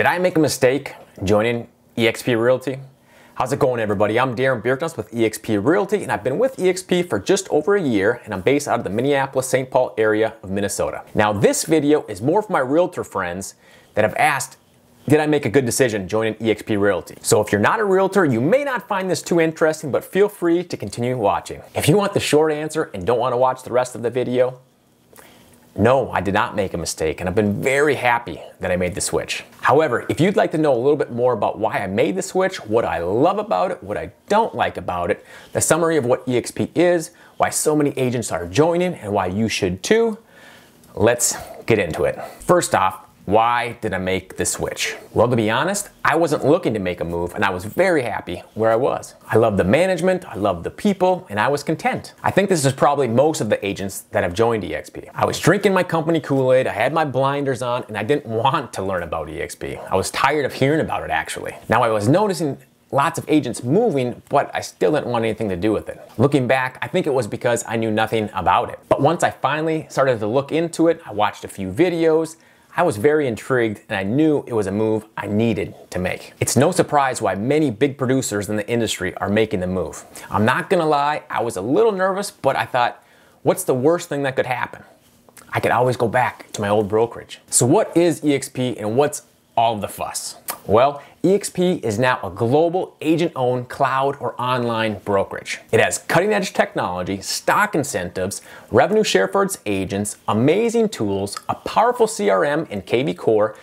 Did I make a mistake joining eXp Realty? How's it going everybody? I'm Darren Birknuss with eXp Realty and I've been with eXp for just over a year and I'm based out of the Minneapolis-St. Paul area of Minnesota. Now this video is more for my realtor friends that have asked did I make a good decision joining eXp Realty? So if you're not a realtor, you may not find this too interesting, but feel free to continue watching. If you want the short answer and don't want to watch the rest of the video, no, I did not make a mistake, and I've been very happy that I made the switch. However, if you'd like to know a little bit more about why I made the switch, what I love about it, what I don't like about it, the summary of what EXP is, why so many agents are joining, and why you should too, let's get into it. First off, why did I make the switch? Well, to be honest, I wasn't looking to make a move and I was very happy where I was. I loved the management, I loved the people, and I was content. I think this is probably most of the agents that have joined eXp. I was drinking my company Kool-Aid, I had my blinders on, and I didn't want to learn about eXp. I was tired of hearing about it actually. Now I was noticing lots of agents moving, but I still didn't want anything to do with it. Looking back, I think it was because I knew nothing about it. But once I finally started to look into it, I watched a few videos, I was very intrigued and I knew it was a move I needed to make. It's no surprise why many big producers in the industry are making the move. I'm not gonna lie, I was a little nervous, but I thought, what's the worst thing that could happen? I could always go back to my old brokerage. So what is EXP and what's all the fuss? Well, EXP is now a global agent-owned cloud or online brokerage. It has cutting-edge technology, stock incentives, revenue share for its agents, amazing tools, a powerful CRM and KB Core,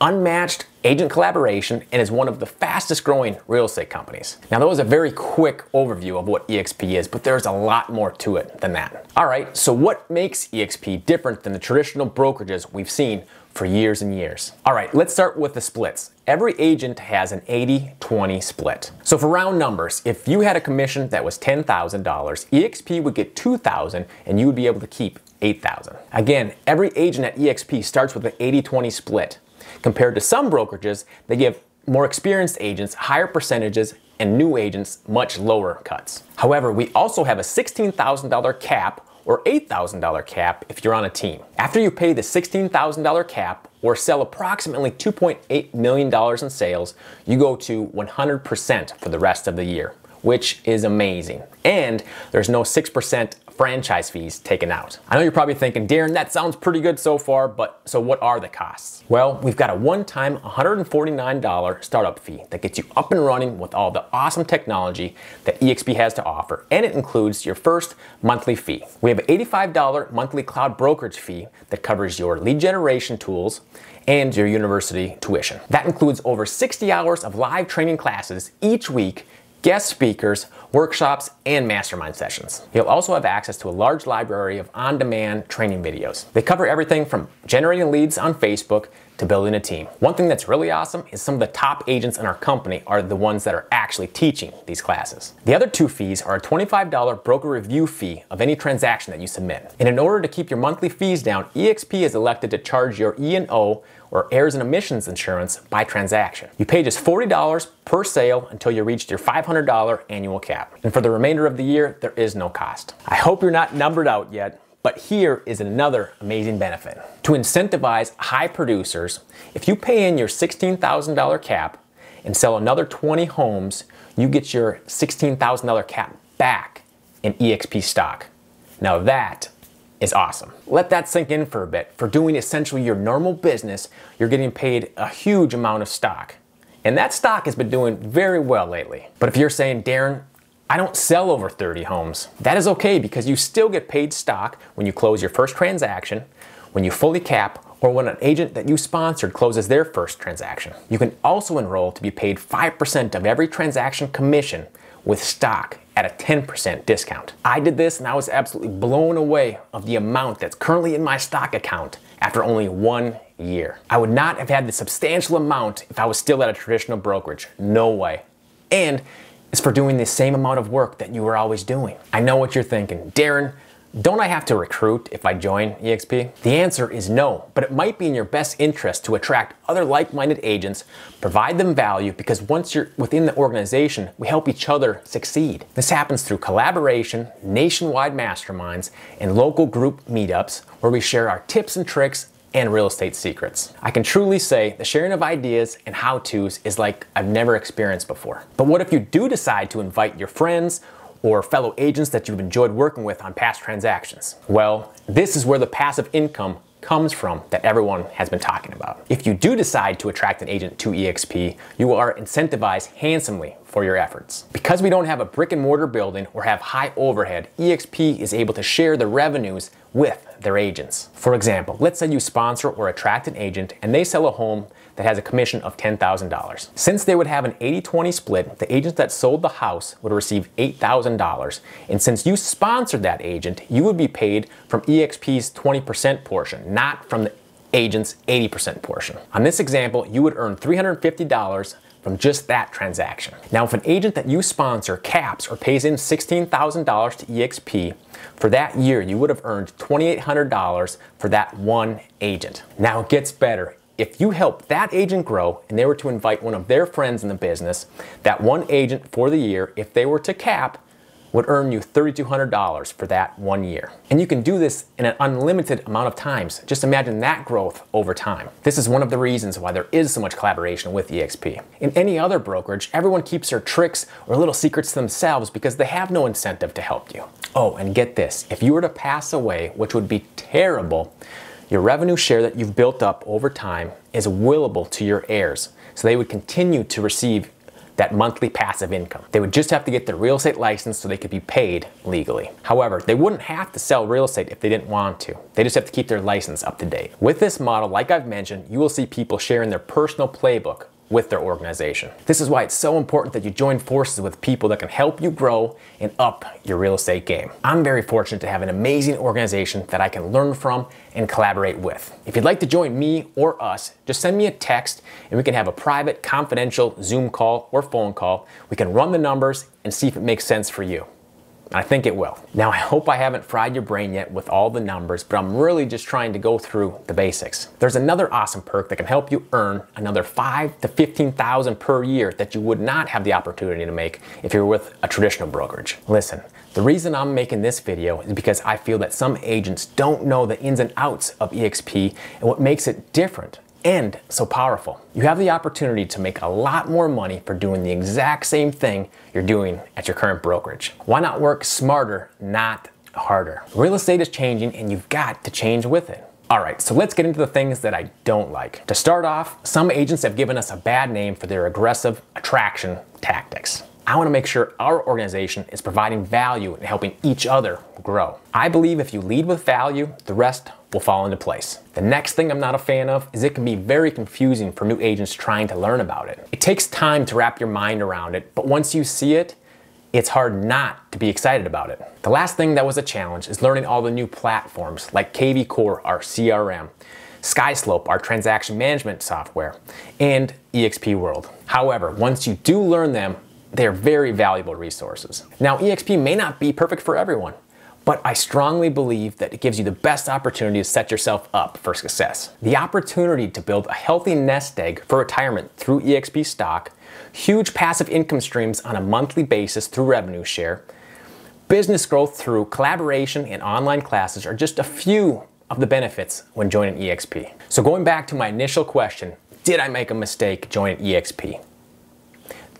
unmatched agent collaboration, and is one of the fastest growing real estate companies. Now, that was a very quick overview of what EXP is, but there's a lot more to it than that. All right, so what makes EXP different than the traditional brokerages we've seen for years and years. All right, let's start with the splits. Every agent has an 80-20 split. So for round numbers, if you had a commission that was $10,000, EXP would get 2,000 dollars and you would be able to keep 8,000. dollars Again, every agent at EXP starts with an 80-20 split. Compared to some brokerages, they give more experienced agents higher percentages and new agents much lower cuts. However, we also have a $16,000 cap or $8,000 cap if you're on a team. After you pay the $16,000 cap or sell approximately $2.8 million in sales, you go to 100% for the rest of the year which is amazing. And there's no 6% franchise fees taken out. I know you're probably thinking, Darren, that sounds pretty good so far, but so what are the costs? Well, we've got a one-time $149 startup fee that gets you up and running with all the awesome technology that eXp has to offer, and it includes your first monthly fee. We have an $85 monthly cloud brokerage fee that covers your lead generation tools and your university tuition. That includes over 60 hours of live training classes each week guest speakers, workshops, and mastermind sessions. You'll also have access to a large library of on-demand training videos. They cover everything from generating leads on Facebook to building a team. One thing that's really awesome is some of the top agents in our company are the ones that are actually teaching these classes. The other two fees are a $25 broker review fee of any transaction that you submit. And in order to keep your monthly fees down, EXP is elected to charge your E&O or errors and omissions insurance by transaction. You pay just $40 per sale until you reach your $500 annual cap. And for the remainder of the year, there is no cost. I hope you're not numbered out yet, but here is another amazing benefit. To incentivize high producers, if you pay in your $16,000 cap and sell another 20 homes, you get your $16,000 cap back in EXP stock. Now that is awesome. Let that sink in for a bit. For doing essentially your normal business, you're getting paid a huge amount of stock. And that stock has been doing very well lately. But if you're saying, Darren, I don't sell over 30 homes, that is okay because you still get paid stock when you close your first transaction, when you fully cap, or when an agent that you sponsored closes their first transaction. You can also enroll to be paid 5% of every transaction commission with stock at a 10% discount. I did this and I was absolutely blown away of the amount that's currently in my stock account after only one year. I would not have had the substantial amount if I was still at a traditional brokerage. No way. And it's for doing the same amount of work that you were always doing. I know what you're thinking. Darren, don't I have to recruit if I join eXp? The answer is no, but it might be in your best interest to attract other like-minded agents, provide them value, because once you're within the organization, we help each other succeed. This happens through collaboration, nationwide masterminds, and local group meetups where we share our tips and tricks and real estate secrets. I can truly say the sharing of ideas and how-tos is like I've never experienced before. But what if you do decide to invite your friends or fellow agents that you've enjoyed working with on past transactions? Well, this is where the passive income comes from that everyone has been talking about. If you do decide to attract an agent to eXp, you are incentivized handsomely for your efforts. Because we don't have a brick and mortar building or have high overhead, eXp is able to share the revenues with their agents. For example, let's say you sponsor or attract an agent and they sell a home that has a commission of $10,000. Since they would have an 80-20 split, the agent that sold the house would receive $8,000. And since you sponsored that agent, you would be paid from EXP's 20% portion, not from the agent's 80% portion. On this example, you would earn $350 from just that transaction. Now, if an agent that you sponsor caps or pays in $16,000 to EXP, for that year you would have earned $2,800 for that one agent. Now it gets better. If you help that agent grow and they were to invite one of their friends in the business, that one agent for the year, if they were to cap, would earn you $3,200 for that one year. And you can do this in an unlimited amount of times. Just imagine that growth over time. This is one of the reasons why there is so much collaboration with eXp. In any other brokerage, everyone keeps their tricks or little secrets to themselves because they have no incentive to help you. Oh, and get this, if you were to pass away, which would be terrible, your revenue share that you've built up over time is willable to your heirs, so they would continue to receive that monthly passive income. They would just have to get their real estate license so they could be paid legally. However, they wouldn't have to sell real estate if they didn't want to. They just have to keep their license up to date. With this model, like I've mentioned, you will see people sharing their personal playbook with their organization. This is why it's so important that you join forces with people that can help you grow and up your real estate game. I'm very fortunate to have an amazing organization that I can learn from and collaborate with. If you'd like to join me or us, just send me a text and we can have a private, confidential Zoom call or phone call. We can run the numbers and see if it makes sense for you. I think it will. Now, I hope I haven't fried your brain yet with all the numbers, but I'm really just trying to go through the basics. There's another awesome perk that can help you earn another five to 15,000 per year that you would not have the opportunity to make if you're with a traditional brokerage. Listen, the reason I'm making this video is because I feel that some agents don't know the ins and outs of EXP and what makes it different and so powerful. You have the opportunity to make a lot more money for doing the exact same thing you're doing at your current brokerage. Why not work smarter, not harder? Real estate is changing and you've got to change with it. All right, so let's get into the things that I don't like. To start off, some agents have given us a bad name for their aggressive attraction tactics. I wanna make sure our organization is providing value and helping each other grow. I believe if you lead with value, the rest will fall into place. The next thing I'm not a fan of is it can be very confusing for new agents trying to learn about it. It takes time to wrap your mind around it, but once you see it, it's hard not to be excited about it. The last thing that was a challenge is learning all the new platforms like KV Core, our CRM, Skyslope, our transaction management software, and eXp World. However, once you do learn them, they're very valuable resources. Now, EXP may not be perfect for everyone, but I strongly believe that it gives you the best opportunity to set yourself up for success. The opportunity to build a healthy nest egg for retirement through EXP stock, huge passive income streams on a monthly basis through revenue share, business growth through collaboration and online classes are just a few of the benefits when joining EXP. So going back to my initial question, did I make a mistake joining EXP?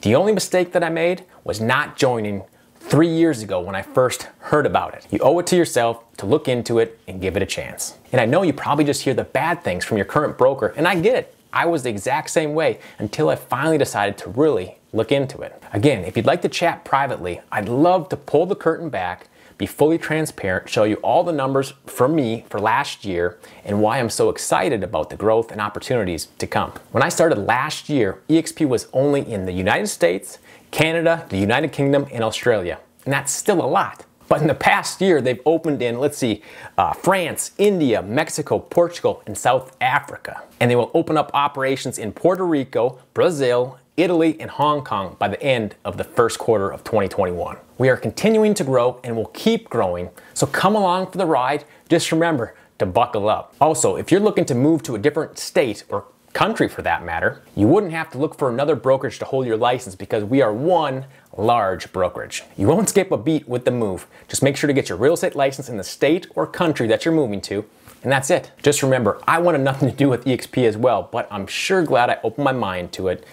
The only mistake that I made was not joining three years ago when I first heard about it. You owe it to yourself to look into it and give it a chance. And I know you probably just hear the bad things from your current broker, and I get it. I was the exact same way until I finally decided to really look into it. Again, if you'd like to chat privately, I'd love to pull the curtain back be fully transparent, show you all the numbers from me for last year and why I'm so excited about the growth and opportunities to come. When I started last year, EXP was only in the United States, Canada, the United Kingdom, and Australia. And that's still a lot. But in the past year, they've opened in, let's see, uh, France, India, Mexico, Portugal, and South Africa. And they will open up operations in Puerto Rico, Brazil, Italy, and Hong Kong by the end of the first quarter of 2021. We are continuing to grow and will keep growing, so come along for the ride. Just remember to buckle up. Also, if you're looking to move to a different state or country for that matter, you wouldn't have to look for another brokerage to hold your license because we are one large brokerage. You won't skip a beat with the move. Just make sure to get your real estate license in the state or country that you're moving to and that's it. Just remember, I wanted nothing to do with EXP as well, but I'm sure glad I opened my mind to it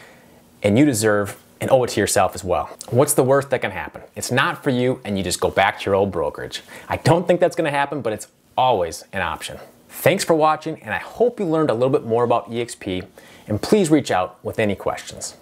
and you deserve and owe it to yourself as well. What's the worst that can happen? It's not for you and you just go back to your old brokerage. I don't think that's gonna happen, but it's always an option. Thanks for watching and I hope you learned a little bit more about EXP and please reach out with any questions.